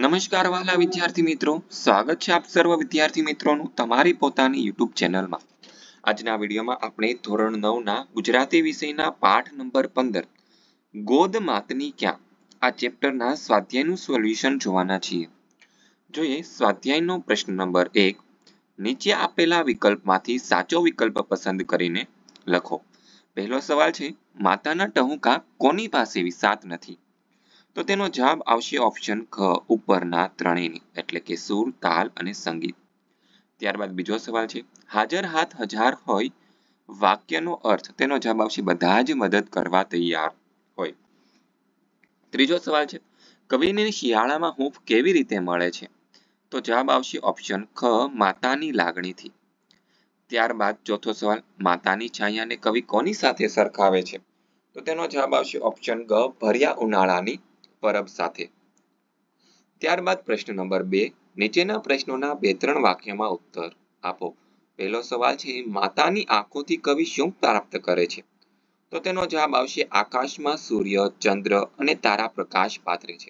નમસ્કાર વાલા વિદ્યાર્થી મિત્રો સ્વાગત છે આપ સર્વ વિદ્યાર્થી મિત્રોનું તમારી પોતાની YouTube ચેનલમાં આજના વિડીયોમાં આપણે ધોરણ નવના ગુજરાતી વિષયના પાઠ નંબર પંદર ગોદ માતની ક્યાં આ ચેપ્ટરના સ્વાધ્યાયનું સોલ્યુશન જોવાના છીએ જોઈએ સ્વાધ્યાયનો પ્રશ્ન નંબર એક નીચે આપેલા વિકલ્પમાંથી સાચો વિકલ્પ પસંદ કરીને લખો પહેલો સવાલ છે માતાના ટહુકા કોની પાસે સાત નથી તો તેનો જવાબ આવશે ઓપ્શન ખ ઉપરના ત્રણેયની એટલે કે સુર તાલ અને સંગીત ત્યારબાદ બીજો સવાલ છે હાજર હાથ હજાર હોય વાક્યનો અર્થ તેનો જવાબ આવશે બધા જ મદદ કરવા તૈયાર હોય ત્રીજો સવાલ છે કવિને શિયાળામાં હૂંફ કેવી રીતે મળે છે તો જવાબ આવશે ઓપ્શન ખ માતાની લાગણીથી ત્યારબાદ ચોથો સવાલ માતાની છાયાને કવિ કોની સાથે સરખાવે છે તો તેનો જવાબ આવશે ઓપ્શન ગ ભર્યા ઉનાળાની પરબ સાથે ત્યારબાદ પ્રશ્ન નંબર બે નીચેના પ્રશ્નોના બે ત્રણ વાક્યમાં ઉત્તર આપો પહેલો સવાલ છે માતાની આંખોથી કવિ શું પ્રાપ્ત કરે છે તો તેનો જવાબ આવશે આકાશમાં સૂર્ય ચંદ્ર અને તારા પ્રકાશ પાથરે છે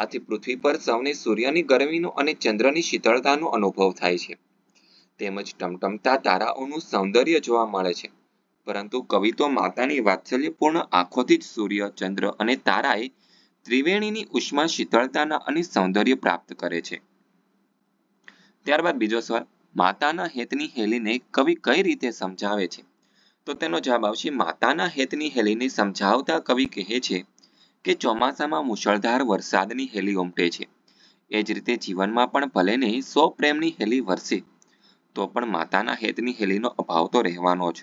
આથી પૃથ્વી પર સૌને સૂર્યની ગરમીનો અને ચંદ્રની શીતળતાનો અનુભવ થાય છે તેમજ ટમટમતા તારાઓનું સૌંદર્ય જોવા મળે છે પરંતુ કવિ તો માતાની વાત્સલ્યપૂર્ણ આંખોથી જ સૂર્ય ચંદ્ર અને તારાએ ત્રિવેણીની ઉષ્મા શીતળતાના અને સૌંદર્ય પ્રાપ્ત કરે છે ત્યારબાદ બીજો સ્વર માતાના હેતની હેલીને કવિ કઈ રીતે સમજાવે છે તો તેનો જવાબ આવશે માતાના હેતની હેલીને સમજાવતા કવિ કહે છે કે ચોમાસામાં મુશળધાર વરસાદની હેલી ઉમટે છે એ જ રીતે જીવનમાં પણ ભલે ને સો પ્રેમની હેલી વરસે તો પણ માતાના હેતની હેલીનો અભાવ તો રહેવાનો જ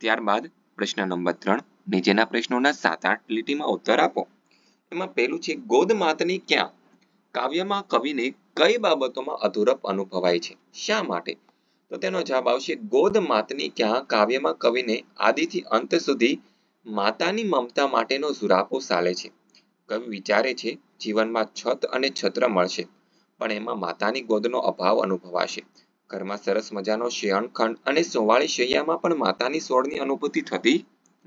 ત્યારબાદ પ્રશ્ન નંબર ત્રણ નીચેના પ્રશ્નોના સાત આઠ લીટીમાં ઉત્તર આપો એમાં પહેલું છે ગોદમાતની ક્યાં કાવ્યમાં કવિને કઈ બાબતોમાં અધૂરપ અનુભવાય છે શા માટે તો તેનો જવાબ આવશે ગોદમાતની ક્યાં કાવ્યમાં કવિને આદિથી અંત સુધી માતાની મમતા માટેનો ઝુરાપો સાલે છે કવિ વિચારે છે જીવનમાં છત અને છત્ર મળશે પણ એમાં માતાની ગોદનો અભાવ અનુભવાશે ઘરમાં સરસ મજાનો શયનખંડ અને સોવાળી શૈયામાં પણ માતાની સોળની અનુભૂતિ થતી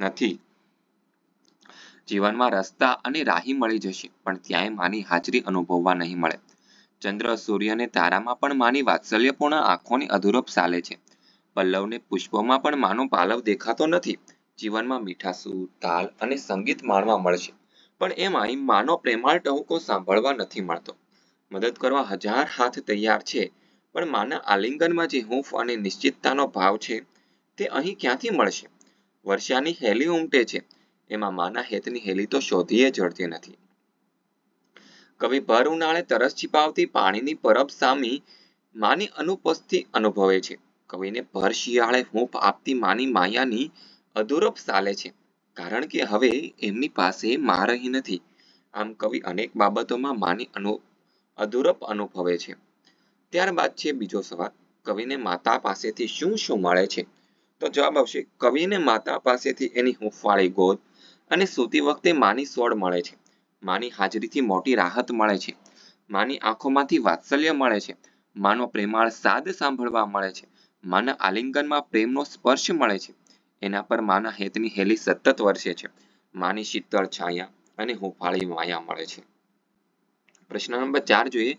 નથી જીવનમાં રસ્તા અને રાહી મળી જશે પણ ત્યાંય માની હાજરી અનુભવવા નહીં મળે ચંદ્ર સૂર્ય અને તારામાં પણ માની વાત્સલ્યપૂર્ણ આંખોની અધુરપ ચાલે છે પલ્લવને પુષ્પોમાં પણ માનો પાલવ દેખાતો નથી જીવનમાં મીઠાસુ તાલ અને સંગીત માણવા મળશે પણ એમાં અહીં માનો પ્રેમાળ ટહુકો સાંભળવા નથી મળતો મદદ કરવા હજાર હાથ તૈયાર છે પણ માના આલિંગનમાં જે હૂંફ અને નિશ્ચિતતાનો ભાવ છે તે અહીં ક્યાંથી મળશે વર્ષાની હેલી ઉમટે છે એમાં માના હેતની હેલી તો શોધીએ જડતી નથી કવિ ભર ઉનાળે તરસ છીપાવતી પાણીની પરબ સામી માની અનુપસ્થિતિ અનુભવે છે કવિને ભર શિયાળે હૂંફ આપતી માની માયાની અધુરપ સાલે છે કારણ કે હવે એમની પાસે મા રહી નથી આમ કવિ અનેક બાબતોમાં માની અનુ અધુરપ અનુભવે છે ત્યારબાદ છે બીજો સવાલ કવિને માતા પાસેથી શું શું મળે છે તો જવાબ આવશે કવિને માતા પાસેથી એની હુંફાળી ગોદ અને સૂતી વખતે માની સોડ મળે છે માની હાજરીથી મોટી રાહત મળે છે માની આંખોમાંથી વાત્સલ્ય મળે છે માનો પ્રેમાળ સાદ સાંભળવા મળે છે માના આલિંગનમાં પ્રેમનો સ્પર્શ મળે છે એના પર માના હેતની હેલી સતત વર્ષે છે માની શીતળ છાયા અને હુંફાળી માયા મળે છે પ્રશ્ન નંબર ચાર જોઈએ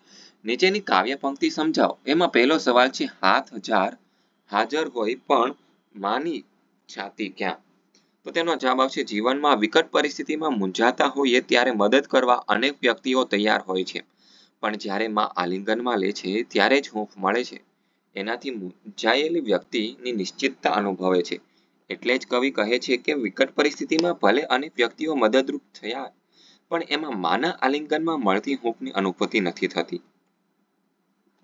નીચેની કાવ્ય પંક્તિ સમજાવો એમાં પહેલો સવાલ છે હાથ હજાર હાજર હોય પણ માની છાતી ક્યાં તો તેનો જવાબ આવશે જીવનમાં વિકટ પરિસ્થિતિમાં મૂંઝાતા હોઈએ ત્યારે મદદ કરવા અનેક વ્યક્તિઓ તૈયાર હોય છે પણ જ્યારે માં આલિંગનમાં લે છે ત્યારે જ હૂંફ મળે છે એનાથી મૂંઝાયેલી વ્યક્તિની નિશ્ચિતતા અનુભવે છે એટલે જ કવિ કહે છે કે વિકટ પરિસ્થિતિમાં ભલે અનેક વ્યક્તિઓ મદદરૂપ થયા પણ એમાં માના આલિંગનમાં મળતી હૂંફની અનુભૂતિ નથી થતી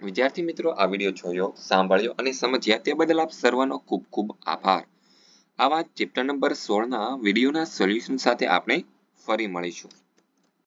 વિદ્યાર્થી મિત્રો આ વિડીયો જોયો સાંભળ્યો અને સમજ્યા તે બદલ આપ સર્વનો ખૂબ ખૂબ આભાર આવા ચેપ્ટર નંબર સોળના વિડીયોના સોલ્યુશન સાથે આપણે ફરી મળીશું